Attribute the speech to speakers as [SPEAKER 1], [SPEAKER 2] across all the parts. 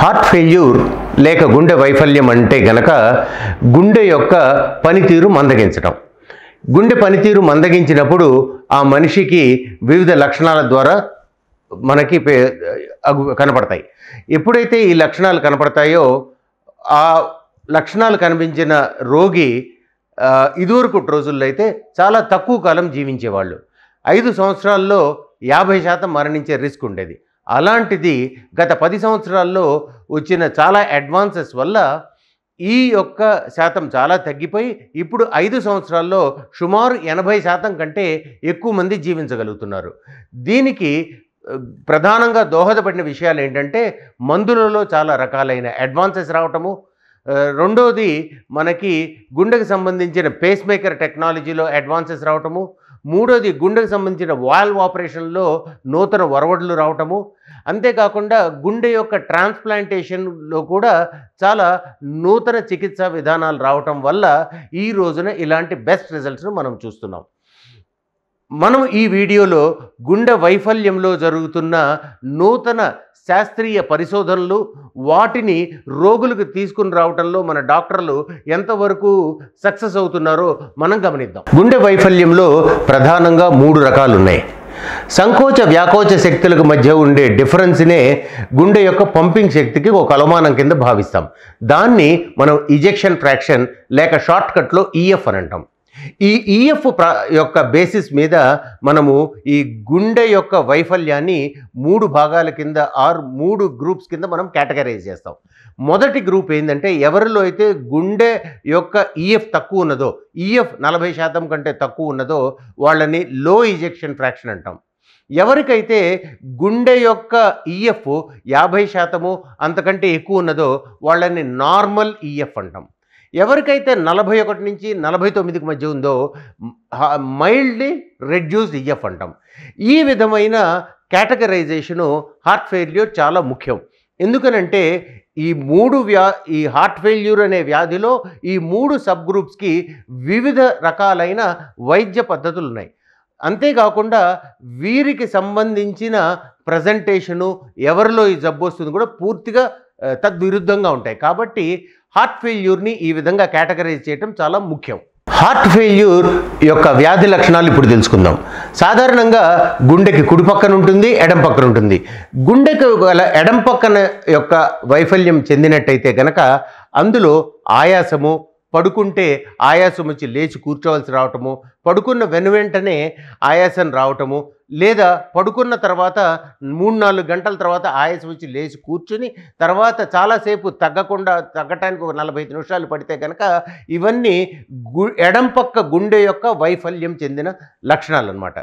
[SPEAKER 1] heart failure లేక గుండె వైఫల్యం అంటే గనక గుండె యొక్క పనితీరు మందగించడం గుండె పనితీరు మందగించినప్పుడు ఆ మనిషికి వివిధ లక్షణాల ద్వారా మనకి కనపడతాయి ఎప్పుడైతే ఈ లక్షణాలు కనపడతాయో ఆ లక్షణాలు కనిపించిన రోగి ఇదివరకు రోజుల్లో అయితే చాలా తక్కువ కాలం జీవించేవాళ్ళు ఐదు సంవత్సరాల్లో యాభై శాతం మరణించే రిస్క్ ఉండేది అలాంటిది గత పది సంవత్సరాల్లో వచ్చిన చాలా అడ్వాన్సెస్ వల్ల ఈ యొక్క శాతం చాలా తగ్గిపోయి ఇప్పుడు ఐదు సంవత్సరాల్లో సుమారు ఎనభై శాతం కంటే ఎక్కువ మంది జీవించగలుగుతున్నారు దీనికి ప్రధానంగా దోహదపడిన విషయాలు ఏంటంటే మందులలో చాలా రకాలైన అడ్వాన్సెస్ రావటము రెండోది మనకి గుండెకు సంబంధించిన పేస్ మేకర్ టెక్నాలజీలో అడ్వాన్సెస్ రావటము మూడోది గుండెకు సంబంధించిన వాల్వ్ ఆపరేషన్లో నూతన ఒరవడులు రావటము అంతేకాకుండా గుండె యొక్క ట్రాన్స్ప్లాంటేషన్లో కూడా చాలా నూతన చికిత్సా విధానాలు రావటం వల్ల ఈ రోజున ఇలాంటి బెస్ట్ రిజల్ట్స్ను మనం చూస్తున్నాం మనం ఈ వీడియోలో గుండె వైఫల్యంలో జరుగుతున్న నూతన శాస్త్రీయ పరిశోధనలు వాటిని రోగులకు తీసుకుని రావటంలో మన డాక్టర్లు ఎంతవరకు సక్సెస్ అవుతున్నారో మనం గమనిద్దాం గుండె వైఫల్యంలో ప్రధానంగా మూడు రకాలు ఉన్నాయి సంకోచ వ్యాకోచ శక్తులకు మధ్య ఉండే డిఫరెన్స్నే గుండె యొక్క పంపింగ్ శక్తికి ఒక అలమానం కింద భావిస్తాం దాన్ని మనం ఇజెక్షన్ ఫ్రాక్షన్ లేక షార్ట్ కట్లో ఈఎఫ్ e అని అంటాం ఈ ఈఎఫ్ e ప్ర యొక్క బేసిస్ మీద మనము ఈ గుండె యొక్క వైఫల్యాన్ని మూడు భాగాల కింద ఆర్ మూడు గ్రూప్స్ కింద మనం కేటగరైజ్ చేస్తాం మొదటి గ్రూప్ ఏంటంటే ఎవరిలో అయితే గుండె యొక్క ఈఎఫ్ e తక్కువ ఉన్నదో ఈఎఫ్ e నలభై శాతం కంటే తక్కువ ఉన్నదో వాళ్ళని లో ఇజెక్షన్ ఫ్రాక్షన్ అంటాం ఎవరికైతే గుండె యొక్క ఈఎఫ్ యాభై శాతము అంతకంటే ఎక్కువ ఉన్నదో వాళ్ళని నార్మల్ ఈఎఫ్ అంటాం ఎవరికైతే నలభై ఒకటి నుంచి నలభై తొమ్మిదికి మధ్య ఉందో మైల్డ్లీ రెడ్యూస్ ఈఎఫ్ అంటాం ఈ విధమైన కేటగరైజేషను హార్ట్ ఫెయిల్యూర్ చాలా ముఖ్యం ఎందుకనంటే ఈ మూడు వ్యా ఈ హార్ట్ ఫెయిల్యూర్ అనే వ్యాధిలో ఈ మూడు సబ్ గ్రూప్స్కి వివిధ రకాలైన వైద్య పద్ధతులు ఉన్నాయి అంతేకాకుండా వీరికి సంబంధించిన ప్రజెంటేషను ఎవరిలో ఈ జబ్బు వస్తుంది కూడా పూర్తిగా తద్విరుద్ధంగా ఉంటాయి కాబట్టి హార్ట్ ఫెయిల్యూర్ని ఈ విధంగా కేటగరైజ్ చేయడం చాలా ముఖ్యం హార్ట్ ఫెయిల్యూర్ యొక్క వ్యాధి లక్షణాలు ఇప్పుడు తెలుసుకుందాం సాధారణంగా గుండెకి కుడి పక్కన ఉంటుంది ఎడం పక్కన ఉంటుంది గుండెకి ఒకవేళ ఎడం పక్కన యొక్క వైఫల్యం చెందినట్టయితే కనుక అందులో ఆయాసము పడుకుంటే ఆయాసం వచ్చి లేచి కూర్చోవలసి రావటము పడుకున్న వెను వెంటనే ఆయాసం రావటము లేదా పడుకున్న తర్వాత మూడు నాలుగు గంటల తర్వాత ఆయాసం వచ్చి లేచి కూర్చుని తర్వాత చాలాసేపు తగ్గకుండా తగ్గటానికి ఒక నలభై ఐదు నిమిషాలు పడితే కనుక ఇవన్నీ గు ఎడంపక్క పక్క గుండె యొక్క వైఫల్యం చెందిన లక్షణాలు అన్నమాట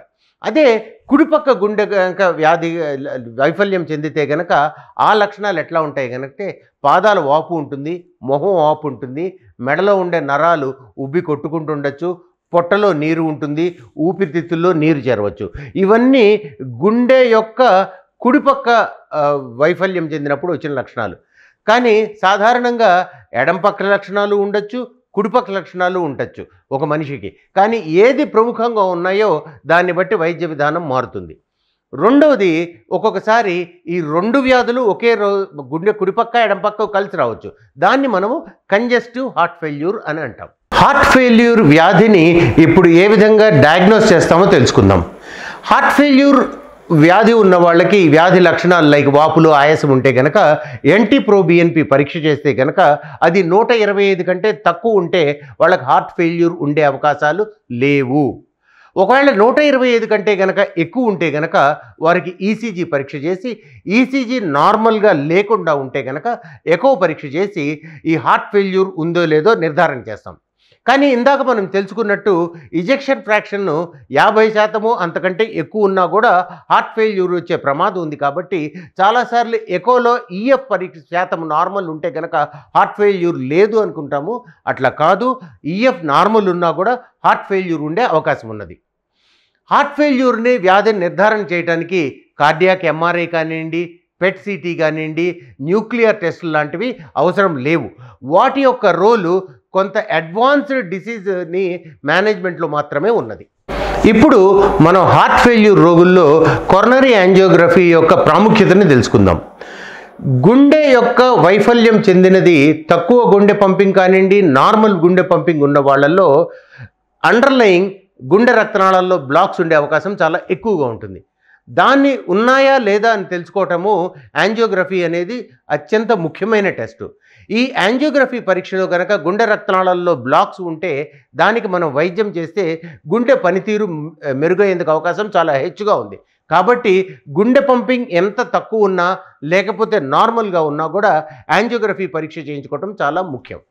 [SPEAKER 1] అదే కుడిపక్క గుండె కనుక వ్యాధి వైఫల్యం చెందితే గనక ఆ లక్షణాలు ఎట్లా ఉంటాయి కనుక పాదాల వాపు ఉంటుంది మొహం వాపు ఉంటుంది మెడలో ఉండే నరాలు ఉబ్బి కొట్టుకుంటుండొచ్చు పొట్టలో నీరు ఉంటుంది ఊపిరితిత్తుల్లో నీరు చేరవచ్చు ఇవన్నీ గుండె యొక్క కుడిపక్క వైఫల్యం చెందినప్పుడు వచ్చిన లక్షణాలు కానీ సాధారణంగా ఎడంపక్క లక్షణాలు ఉండొచ్చు కుడిపక్క లక్షణాలు ఉండొచ్చు ఒక మనిషికి కానీ ఏది ప్రముఖంగా ఉన్నాయో దాన్ని బట్టి వైద్య విధానం మారుతుంది రెండవది ఒక్కొక్కసారి ఈ రెండు వ్యాధులు ఒకే రోజు గుండె కుడిపక్క ఎడంపక్క కలిసి రావచ్చు దాన్ని మనము కంజెస్టివ్ హార్ట్ ఫెయిల్యూర్ అని అంటాం హార్ట్ ఫెయిల్యూర్ వ్యాధిని ఇప్పుడు ఏ విధంగా డయాగ్నోస్ చేస్తామో తెలుసుకుందాం హార్ట్ ఫెయిల్యూర్ వ్యాధి ఉన్న వాళ్ళకి వ్యాధి లక్షణాలు లైక్ వాపులు ఆయాసం ఉంటే కనుక ఎన్టీ పరీక్ష చేస్తే కనుక అది నూట ఇరవై ఐదు కంటే తక్కువ ఉంటే వాళ్ళకి హార్ట్ ఫెయిల్యూర్ ఉండే అవకాశాలు లేవు ఒకవేళ నూట ఇరవై ఐదు కంటే గనక ఎక్కువ ఉంటే కనుక వారికి ఈసీజీ e పరీక్ష చేసి ఈసీజీ e నార్మల్గా లేకుండా ఉంటే కనుక ఎకో పరీక్ష చేసి ఈ హార్ట్ ఫెయిల్యూర్ ఉందో లేదో నిర్ధారణ చేస్తాం కానీ ఇందాక మనం తెలుసుకున్నట్టు ఇజెక్షన్ ఫ్రాక్షన్ను యాభై శాతము అంతకంటే ఎక్కువ ఉన్నా కూడా హార్ట్ ఫెయిల్యూర్ వచ్చే ప్రమాదం ఉంది కాబట్టి చాలాసార్లు ఎకోలో ఈఎఫ్ e పరీక్ష శాతం నార్మల్ ఉంటే కనుక హార్ట్ ఫెయిల్యూర్ లేదు అనుకుంటాము అట్లా కాదు ఈఎఫ్ e నార్మల్ ఉన్నా కూడా హార్ట్ ఫెయిల్యూర్ ఉండే అవకాశం ఉన్నది హార్ట్ ఫెయిల్యూర్ని వ్యాధిని నిర్ధారణ చేయడానికి కార్డియాక్ ఎంఆర్ఐ కానివ్వండి పెట్ సిటీ కానివ్వండి న్యూక్లియర్ టెస్టులు లాంటివి అవసరం లేవు వాటి యొక్క రోలు కొంత అడ్వాన్స్డ్ డిసీజ్ని మేనేజ్మెంట్లో మాత్రమే ఉన్నది ఇప్పుడు మనం హార్ట్ ఫెయిల్యూర్ రోగుల్లో కొరనరీ యాంజియోగ్రఫీ యొక్క ప్రాముఖ్యతని తెలుసుకుందాం గుండె యొక్క వైఫల్యం చెందినది తక్కువ గుండె పంపింగ్ కానివ్వండి నార్మల్ గుండె పంపింగ్ ఉన్న వాళ్ళల్లో అండర్లయింగ్ గుండె రక్తనాళాల్లో బ్లాక్స్ ఉండే అవకాశం చాలా ఎక్కువగా ఉంటుంది దాన్ని ఉన్నాయా లేదా అని తెలుసుకోవటము యాంజియోగ్రఫీ అనేది అత్యంత ముఖ్యమైన టెస్టు ఈ యాంజియోగ్రఫీ పరీక్షలో కనుక గుండె రక్తనాళాల్లో బ్లాక్స్ ఉంటే దానికి మనం వైద్యం చేస్తే గుండె పనితీరు మెరుగయ్యేందుకు అవకాశం చాలా హెచ్చుగా ఉంది కాబట్టి గుండె పంపింగ్ ఎంత తక్కువ ఉన్నా లేకపోతే నార్మల్గా ఉన్నా కూడా యాంజియోగ్రఫీ పరీక్ష చేయించుకోవటం చాలా ముఖ్యం